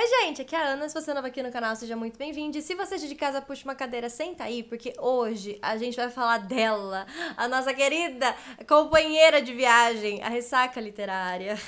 Oi, gente, aqui é a Ana. Se você é nova aqui no canal, seja muito bem-vindo. E se você é de casa, puxa uma cadeira, senta aí, porque hoje a gente vai falar dela, a nossa querida companheira de viagem, a ressaca literária.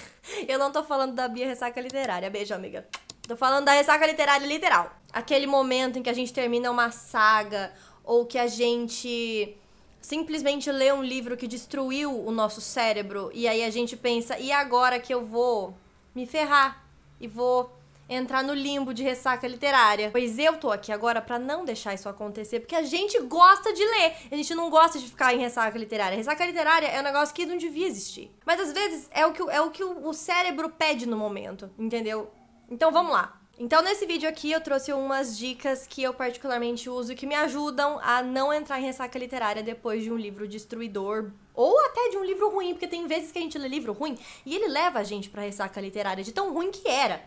Eu não tô falando da Bia Ressaca Literária. Beijo, amiga. Tô falando da ressaca literária literal. Aquele momento em que a gente termina uma saga ou que a gente simplesmente lê um livro que destruiu o nosso cérebro e aí a gente pensa, e agora que eu vou me ferrar e vou entrar no limbo de ressaca literária. Pois eu tô aqui agora para não deixar isso acontecer, porque a gente gosta de ler. A gente não gosta de ficar em ressaca literária. Ressaca literária é um negócio que não devia existir. Mas às vezes é o que, é o, que o cérebro pede no momento, entendeu? Então vamos lá. Então, nesse vídeo aqui, eu trouxe umas dicas que eu particularmente uso que me ajudam a não entrar em ressaca literária depois de um livro destruidor ou até de um livro ruim, porque tem vezes que a gente lê livro ruim e ele leva a gente pra ressaca literária de tão ruim que era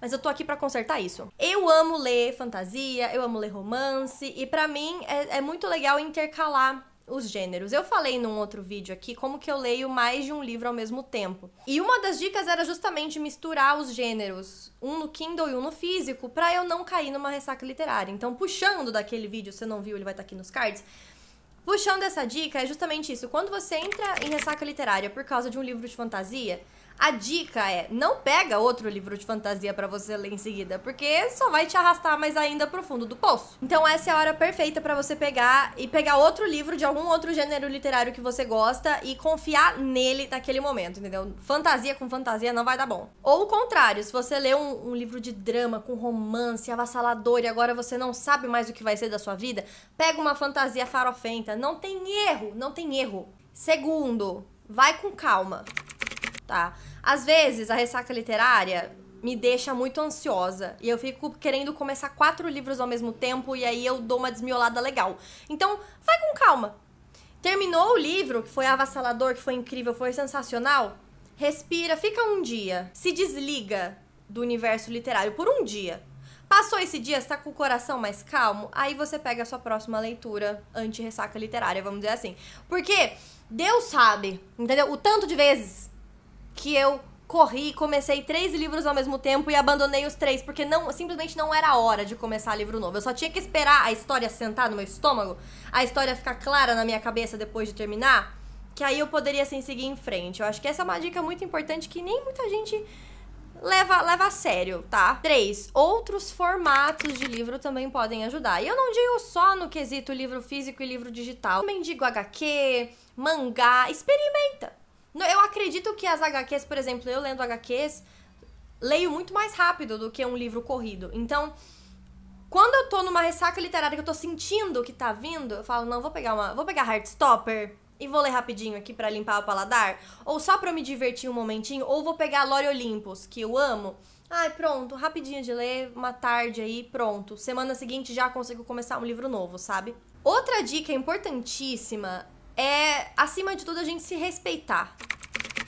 mas eu tô aqui para consertar isso. Eu amo ler fantasia, eu amo ler romance, e para mim é, é muito legal intercalar os gêneros. Eu falei num outro vídeo aqui como que eu leio mais de um livro ao mesmo tempo. E uma das dicas era justamente misturar os gêneros, um no Kindle e um no físico, para eu não cair numa ressaca literária. Então, puxando daquele vídeo, se você não viu, ele vai estar tá aqui nos cards. Puxando essa dica é justamente isso. Quando você entra em ressaca literária por causa de um livro de fantasia, a dica é, não pega outro livro de fantasia para você ler em seguida, porque só vai te arrastar mais ainda pro fundo do poço. Então essa é a hora perfeita para você pegar e pegar outro livro de algum outro gênero literário que você gosta e confiar nele naquele momento, entendeu? Fantasia com fantasia não vai dar bom. Ou o contrário, se você lê um, um livro de drama com romance avassalador e agora você não sabe mais o que vai ser da sua vida, pega uma fantasia farofenta, não tem erro, não tem erro. Segundo, vai com calma tá? Às vezes, a ressaca literária me deixa muito ansiosa e eu fico querendo começar quatro livros ao mesmo tempo e aí eu dou uma desmiolada legal. Então, vai com calma. Terminou o livro, que foi avassalador, que foi incrível, foi sensacional? Respira, fica um dia, se desliga do universo literário por um dia. Passou esse dia, está com o coração mais calmo, aí você pega a sua próxima leitura anti-ressaca literária, vamos dizer assim. Porque Deus sabe, entendeu? O tanto de vezes que eu corri, comecei três livros ao mesmo tempo e abandonei os três, porque não, simplesmente não era a hora de começar livro novo. Eu só tinha que esperar a história sentar no meu estômago, a história ficar clara na minha cabeça depois de terminar, que aí eu poderia assim seguir em frente. Eu acho que essa é uma dica muito importante que nem muita gente leva, leva a sério, tá? Três Outros formatos de livro também podem ajudar. E eu não digo só no quesito livro físico e livro digital. Também digo HQ, mangá, experimenta. Eu acredito que as HQs, por exemplo, eu lendo HQs, leio muito mais rápido do que um livro corrido. Então, quando eu tô numa ressaca literária que eu tô sentindo que tá vindo, eu falo, não, vou pegar uma. Vou pegar Heartstopper e vou ler rapidinho aqui para limpar o paladar. Ou só pra eu me divertir um momentinho, ou vou pegar Lore Olympus, que eu amo. Ai, pronto, rapidinho de ler, uma tarde aí, pronto. Semana seguinte já consigo começar um livro novo, sabe? Outra dica importantíssima é, acima de tudo, a gente se respeitar.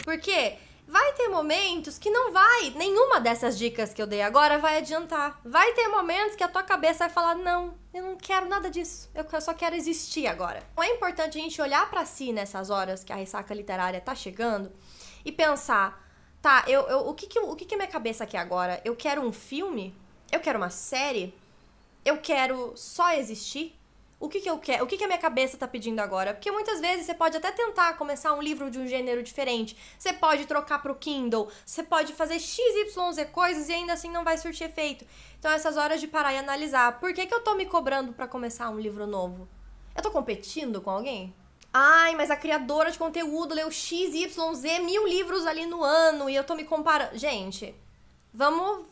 Porque vai ter momentos que não vai, nenhuma dessas dicas que eu dei agora vai adiantar. Vai ter momentos que a tua cabeça vai falar: não, eu não quero nada disso, eu só quero existir agora. Então é importante a gente olhar para si nessas horas que a ressaca literária tá chegando e pensar: tá, eu, eu, o, que, que, o que, que minha cabeça quer agora? Eu quero um filme? Eu quero uma série? Eu quero só existir? o que, que eu quero, o que, que a minha cabeça está pedindo agora. Porque muitas vezes você pode até tentar começar um livro de um gênero diferente, você pode trocar para o Kindle, você pode fazer XYZ coisas e ainda assim não vai surtir efeito. Então, essas horas de parar e analisar, por que, que eu estou me cobrando para começar um livro novo? Eu estou competindo com alguém? Ai, mas a criadora de conteúdo leu XYZ mil livros ali no ano e eu estou me comparando. Gente, vamos,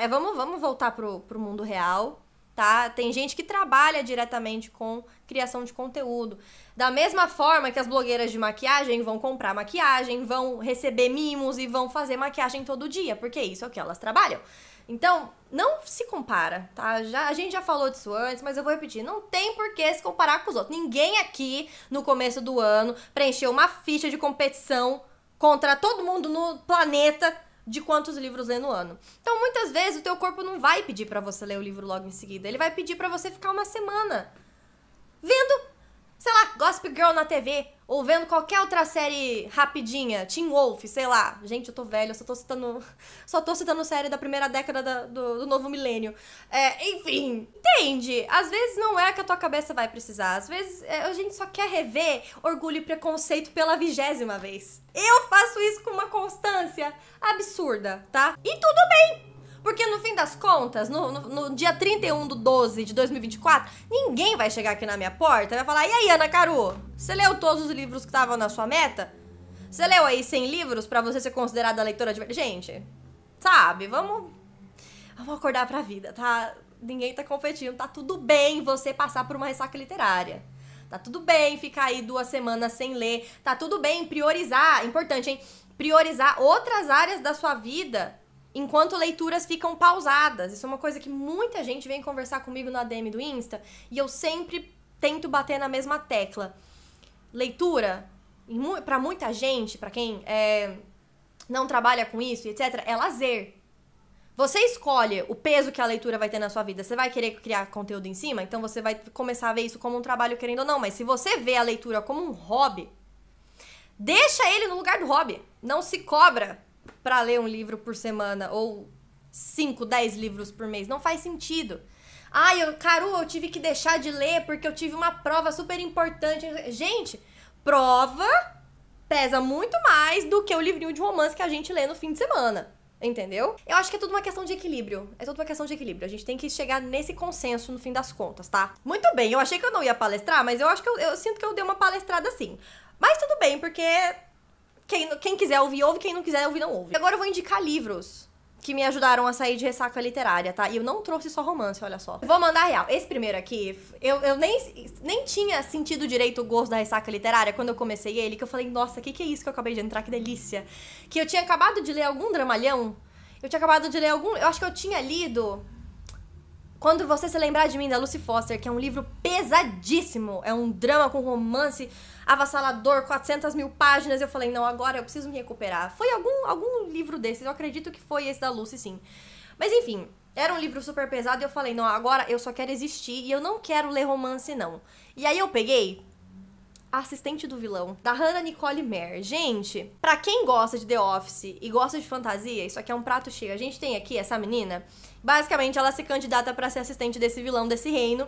é, vamos, vamos voltar pro, pro mundo real tá? Tem gente que trabalha diretamente com criação de conteúdo. Da mesma forma que as blogueiras de maquiagem vão comprar maquiagem, vão receber mimos e vão fazer maquiagem todo dia, porque é isso é o que elas trabalham. Então, não se compara, tá? Já, a gente já falou disso antes, mas eu vou repetir. Não tem por que se comparar com os outros. Ninguém aqui, no começo do ano, preencheu uma ficha de competição contra todo mundo no planeta de quantos livros lê no ano. Então, muitas vezes o teu corpo não vai pedir para você ler o livro logo em seguida, ele vai pedir para você ficar uma semana vendo, sei lá, Gossip Girl na TV, ou vendo qualquer outra série rapidinha, Teen Wolf, sei lá. Gente, eu tô velha, eu só tô citando, só tô citando série da primeira década da, do, do, novo milênio. É, enfim, entende? Às vezes não é que a tua cabeça vai precisar, às vezes é, a gente só quer rever Orgulho e Preconceito pela vigésima vez. Eu faço isso com uma constância absurda, tá? E tudo bem, as contas, no, no, no dia 31 do 12 de 2024, ninguém vai chegar aqui na minha porta e vai falar: e aí, Ana Caru, você leu todos os livros que estavam na sua meta? Você leu aí 100 livros para você ser considerada leitora de. Gente, sabe? Vamos. Vamos acordar pra vida, tá? Ninguém tá competindo. Tá tudo bem você passar por uma ressaca literária. Tá tudo bem ficar aí duas semanas sem ler. Tá tudo bem priorizar. É importante, hein? Priorizar outras áreas da sua vida enquanto leituras ficam pausadas. Isso é uma coisa que muita gente vem conversar comigo na DM do Insta e eu sempre tento bater na mesma tecla. Leitura, para muita gente, para quem é, não trabalha com isso, etc., é lazer. Você escolhe o peso que a leitura vai ter na sua vida. Você vai querer criar conteúdo em cima? Então você vai começar a ver isso como um trabalho, querendo ou não. Mas se você vê a leitura como um hobby, deixa ele no lugar do hobby. Não se cobra para ler um livro por semana ou 5, 10 livros por mês. Não faz sentido. Ah, eu, Caru, eu tive que deixar de ler porque eu tive uma prova super importante. Gente, prova pesa muito mais do que o livrinho de romance que a gente lê no fim de semana. Entendeu? Eu acho que é tudo uma questão de equilíbrio. É tudo uma questão de equilíbrio. A gente tem que chegar nesse consenso no fim das contas, tá? Muito bem, eu achei que eu não ia palestrar, mas eu acho que eu, eu sinto que eu dei uma palestrada assim. Mas tudo bem, porque quem, quem quiser ouvir, ouve. Quem não quiser ouvir, não ouve. Agora eu vou indicar livros que me ajudaram a sair de ressaca literária, tá? E eu não trouxe só romance, olha só. Vou mandar real. Esse primeiro aqui, eu, eu nem, nem tinha sentido direito o gosto da ressaca literária quando eu comecei ele, que eu falei, nossa, o que, que é isso que eu acabei de entrar? Que delícia. Que eu tinha acabado de ler algum dramalhão. Eu tinha acabado de ler algum. Eu acho que eu tinha lido quando você se lembrar de mim, da Lucy Foster, que é um livro pesadíssimo, é um drama com romance avassalador, 400 mil páginas, eu falei, não, agora eu preciso me recuperar. Foi algum, algum livro desses, eu acredito que foi esse da Lucy, sim. Mas enfim, era um livro super pesado e eu falei, não, agora eu só quero existir e eu não quero ler romance, não. E aí eu peguei assistente do vilão, da Hannah Nicole Mer. Gente, pra quem gosta de The Office e gosta de fantasia, isso aqui é um prato cheio. A gente tem aqui essa menina, basicamente ela se candidata para ser assistente desse vilão desse reino.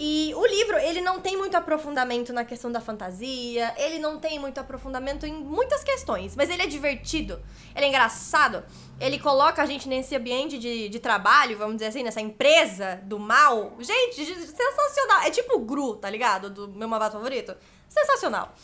E o livro, ele não tem muito aprofundamento na questão da fantasia, ele não tem muito aprofundamento em muitas questões, mas ele é divertido, ele é engraçado, ele coloca a gente nesse ambiente de, de trabalho, vamos dizer assim, nessa empresa do mal. Gente, sensacional! É tipo o Gru, tá ligado? Do meu mavado favorito. Sensacional.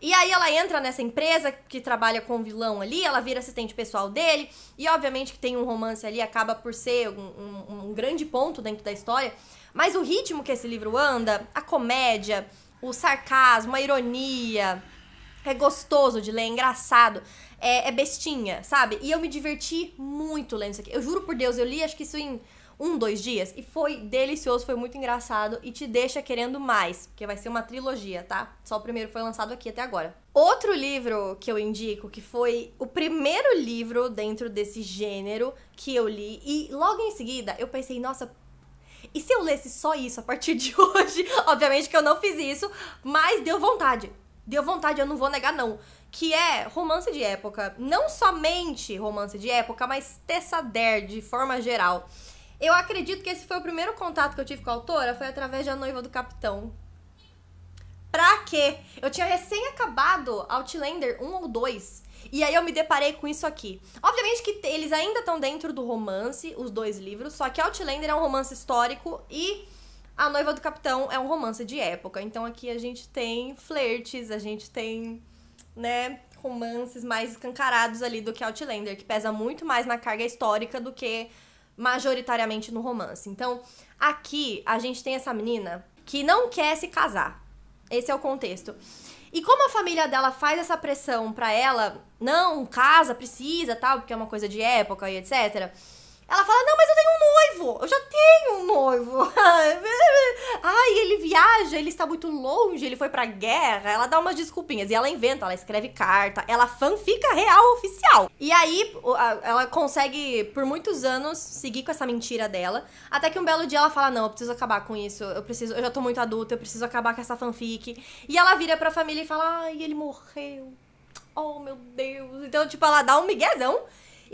E aí ela entra nessa empresa que trabalha com o vilão ali, ela vira assistente pessoal dele, e obviamente que tem um romance ali, acaba por ser um, um, um grande ponto dentro da história. Mas o ritmo que esse livro anda, a comédia, o sarcasmo, a ironia, é gostoso de ler, é engraçado, é, é bestinha, sabe? E eu me diverti muito lendo isso aqui. Eu juro por Deus, eu li acho que isso em um, dois dias e foi delicioso, foi muito engraçado e te deixa querendo mais, porque vai ser uma trilogia, tá? Só o primeiro foi lançado aqui até agora. Outro livro que eu indico, que foi o primeiro livro dentro desse gênero que eu li e logo em seguida eu pensei, nossa, e se eu lesse só isso a partir de hoje, obviamente que eu não fiz isso, mas deu vontade. Deu vontade, eu não vou negar não. Que é romance de época, não somente romance de época, mas Tessader de forma geral. Eu acredito que esse foi o primeiro contato que eu tive com a autora, foi através da Noiva do Capitão, Pra quê? Eu tinha recém acabado Outlander 1 ou 2. E aí eu me deparei com isso aqui. Obviamente que eles ainda estão dentro do romance, os dois livros, só que Outlander é um romance histórico e A Noiva do Capitão é um romance de época. Então aqui a gente tem flertes, a gente tem, né, romances mais escancarados ali do que Outlander, que pesa muito mais na carga histórica do que majoritariamente no romance. Então, aqui a gente tem essa menina que não quer se casar. Esse é o contexto. E como a família dela faz essa pressão para ela, não, casa, precisa, tal, porque é uma coisa de época e etc. Ela fala: Não, mas eu tenho um noivo, eu já tenho um noivo. Ai, ele viaja, ele está muito longe, ele foi pra guerra. Ela dá umas desculpinhas e ela inventa, ela escreve carta, ela fanfica real oficial. E aí ela consegue, por muitos anos, seguir com essa mentira dela. Até que um belo dia ela fala: Não, eu preciso acabar com isso, eu preciso, eu já tô muito adulta, eu preciso acabar com essa fanfic. E ela vira pra família e fala: Ai, ele morreu. Oh, meu Deus. Então, tipo, ela dá um miguezão.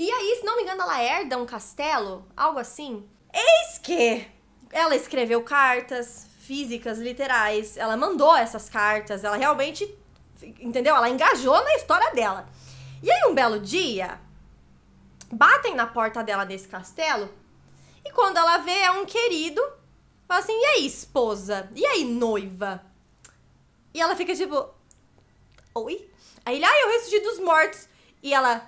E aí, se não me engano, ela herda um castelo, algo assim. Eis que ela escreveu cartas físicas, literais, ela mandou essas cartas, ela realmente, entendeu? Ela engajou na história dela. E aí, um belo dia, batem na porta dela desse castelo e quando ela vê é um querido, fala assim: "E aí, esposa? E aí, noiva?" E ela fica tipo: "Oi?" Aí ele: "Ah, eu é ressurgi dos mortos." E ela: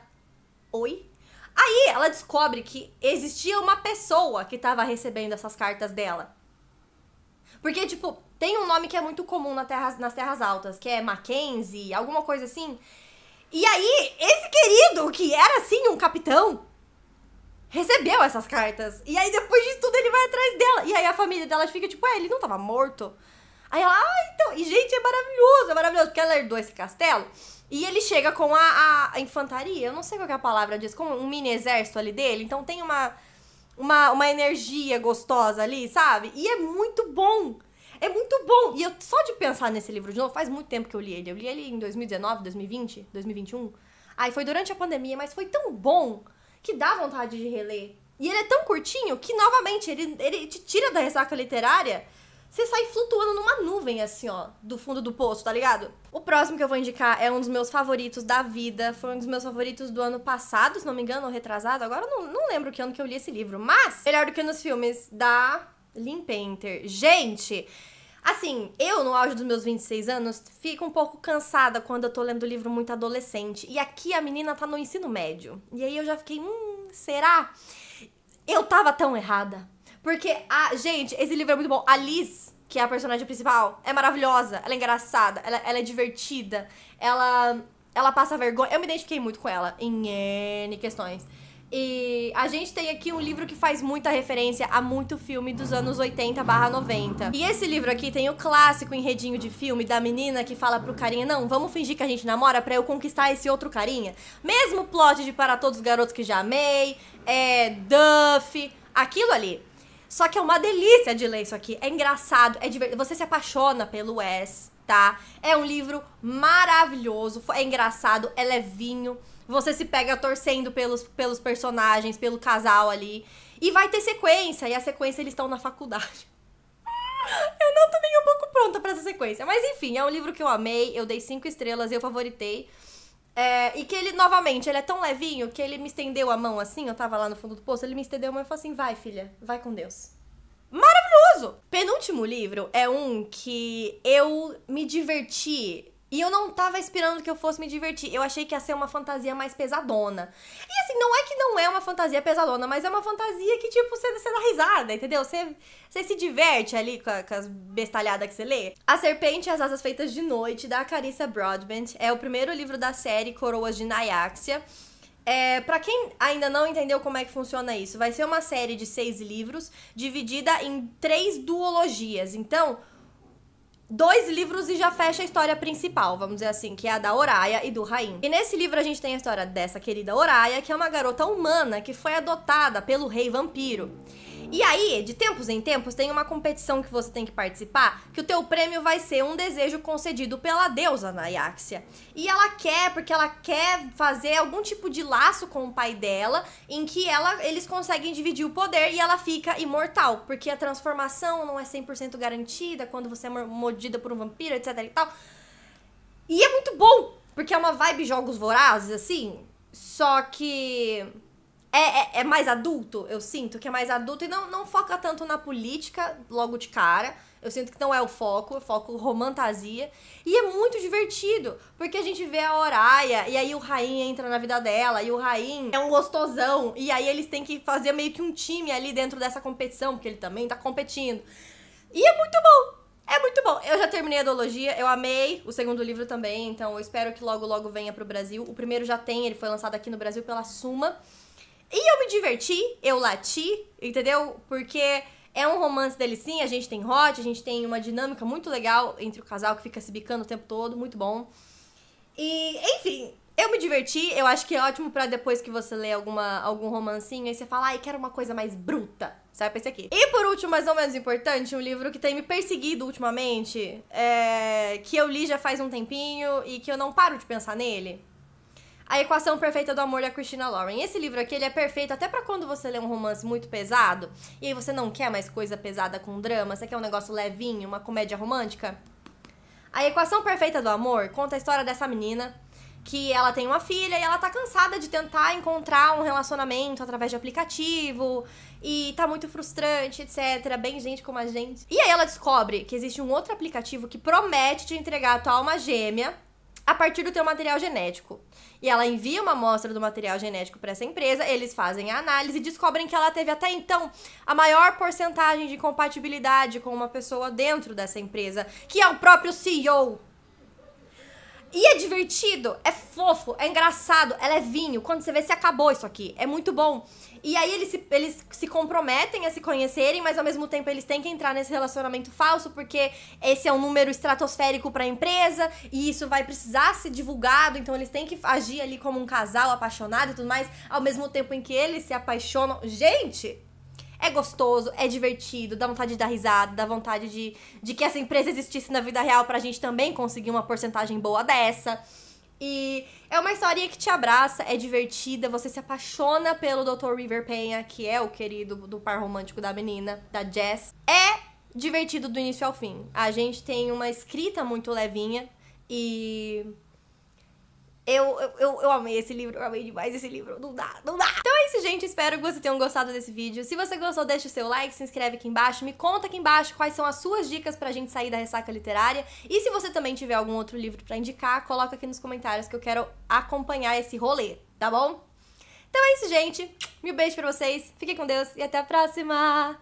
"Oi?" Aí ela descobre que existia uma pessoa que estava recebendo essas cartas dela. Porque, tipo, tem um nome que é muito comum na terra, nas Terras Altas, que é Mackenzie, alguma coisa assim. E aí, esse querido, que era assim um capitão, recebeu essas cartas. E aí, depois de tudo, ele vai atrás dela. E aí, a família dela fica tipo, é, ele não tava morto. Aí ela, ah, então. E, gente, é maravilhoso, é maravilhoso. Porque ela herdou esse castelo. E ele chega com a, a, infantaria, eu não sei qual é a palavra disso, como um mini exército ali dele. Então tem uma, uma, uma energia gostosa ali, sabe? E é muito bom. É muito bom. E eu só de pensar nesse livro de novo, faz muito tempo que eu li ele. Eu li ele em 2019, 2020, 2021. Aí foi durante a pandemia, mas foi tão bom que dá vontade de reler. E ele é tão curtinho que, novamente, ele, ele te tira da ressaca literária você sai flutuando numa nuvem, assim, ó, do fundo do poço, tá ligado? O próximo que eu vou indicar é um dos meus favoritos da vida. Foi um dos meus favoritos do ano passado, se não me engano, ou retrasado. Agora eu não, não lembro que ano que eu li esse livro. Mas, melhor do que nos filmes, da Lynn Painter. Gente, Assim, eu, no auge dos meus 26 anos, fico um pouco cansada quando eu tô lendo livro muito adolescente. E aqui a menina tá no ensino médio. E aí eu já fiquei, hum, será? Eu tava tão errada. Porque, a, gente, esse livro é muito bom. A Liz, que é a personagem principal, é maravilhosa, ela é engraçada, ela, ela é divertida, ela, ela passa vergonha. Eu me identifiquei muito com ela em N questões. E a gente tem aqui um livro que faz muita referência a muito filme dos anos 80 barra 90. E esse livro aqui tem o clássico enredinho de filme da menina que fala pro carinha, não, vamos fingir que a gente namora pra eu conquistar esse outro carinha. Mesmo plot de Para Todos os Garotos que Já Amei, é, Duff, aquilo ali. Só que é uma delícia de ler isso aqui. É engraçado, é divertido. Você se apaixona pelo Wes, tá? É um livro maravilhoso, é engraçado, é levinho. Você se pega torcendo pelos, pelos personagens, pelo casal ali. E vai ter sequência, e a sequência eles estão na faculdade. Eu não tô nem um pouco pronta para essa sequência. Mas enfim, é um livro que eu amei, eu dei cinco estrelas, eu favoritei. É, e que ele, novamente, ele é tão levinho que ele me estendeu a mão assim, eu tava lá no fundo do poço, ele me estendeu a mão e falou assim: vai, filha, vai com Deus. Maravilhoso! Penúltimo livro é um que eu me diverti e eu não tava esperando que eu fosse me divertir. Eu achei que ia ser uma fantasia mais pesadona. E assim, não é que não é uma fantasia pesadona, mas é uma fantasia que, tipo, você, você dá risada, entendeu? Você, você se diverte ali com, a, com as bestalhadas que você lê. A Serpente e as Asas Feitas de Noite, da Carissa Broadbent. É o primeiro livro da série Coroas de Naiáxia. É, para quem ainda não entendeu como é que funciona isso, vai ser uma série de seis livros dividida em três duologias. Então, dois livros e já fecha a história principal, vamos dizer assim, que é a da Oraia e do Rain E nesse livro a gente tem a história dessa querida Oraia, que é uma garota humana que foi adotada pelo rei vampiro. E aí, de tempos em tempos, tem uma competição que você tem que participar, que o teu prêmio vai ser um desejo concedido pela deusa Nayaxia. E ela quer, porque ela quer fazer algum tipo de laço com o pai dela, em que ela, eles conseguem dividir o poder e ela fica imortal, porque a transformação não é 100% garantida quando você é mordida por um vampiro, etc e tal. E é muito bom, porque é uma vibe jogos vorazes, assim, só que é, é, é, mais adulto, eu sinto que é mais adulto e não, não foca tanto na política logo de cara. Eu sinto que não é o foco, é o foco romantasia. E é muito divertido, porque a gente vê a Horaia e aí o Rain entra na vida dela e o Rain é um gostosão. E aí eles têm que fazer meio que um time ali dentro dessa competição, porque ele também tá competindo. E é muito bom, é muito bom. Eu já terminei a Odologia, eu amei o segundo livro também, então eu espero que logo, logo venha pro Brasil. O primeiro já tem, ele foi lançado aqui no Brasil pela Suma. E eu me diverti, eu lati, entendeu? Porque é um romance dele sim, a gente tem hot, a gente tem uma dinâmica muito legal entre o casal que fica se bicando o tempo todo, muito bom. E, enfim, eu me diverti, eu acho que é ótimo para depois que você lê alguma, algum romancinho, aí você fala, ai, quero uma coisa mais bruta, sabe, pra esse aqui. E por último, mas não menos importante, um livro que tem me perseguido ultimamente, é... que eu li já faz um tempinho e que eu não paro de pensar nele, a Equação Perfeita do Amor da Christina Lauren. Esse livro aqui ele é perfeito até para quando você lê um romance muito pesado e aí você não quer mais coisa pesada com drama, você quer um negócio levinho, uma comédia romântica. A Equação Perfeita do Amor conta a história dessa menina que ela tem uma filha e ela tá cansada de tentar encontrar um relacionamento através de aplicativo e tá muito frustrante, etc. Bem gente como a gente. E aí ela descobre que existe um outro aplicativo que promete te entregar a tua alma gêmea a partir do teu material genético. E ela envia uma amostra do material genético para essa empresa, eles fazem a análise e descobrem que ela teve até então a maior porcentagem de compatibilidade com uma pessoa dentro dessa empresa, que é o próprio CEO e é divertido, é fofo, é engraçado, ela é vinho Quando você vê, se acabou isso aqui. É muito bom. E aí eles se, eles se comprometem a se conhecerem, mas ao mesmo tempo eles têm que entrar nesse relacionamento falso, porque esse é um número estratosférico pra empresa e isso vai precisar ser divulgado, então eles têm que agir ali como um casal apaixonado e tudo mais, ao mesmo tempo em que eles se apaixonam. Gente! É gostoso, é divertido, dá vontade de dar risada, dá vontade de, de que essa empresa existisse na vida real pra gente também conseguir uma porcentagem boa dessa. E é uma historinha que te abraça, é divertida, você se apaixona pelo Dr. River Penha, que é o querido do par romântico da menina, da Jess. É divertido do início ao fim. A gente tem uma escrita muito levinha e eu, eu, eu amei esse livro, eu amei demais esse livro. Não dá, não dá! Então é isso, gente. Espero que vocês tenham gostado desse vídeo. Se você gostou, deixa o seu like, se inscreve aqui embaixo, me conta aqui embaixo quais são as suas dicas pra gente sair da ressaca literária. E se você também tiver algum outro livro pra indicar, coloca aqui nos comentários que eu quero acompanhar esse rolê, tá bom? Então é isso, gente. Mil beijo pra vocês, fiquem com Deus e até a próxima!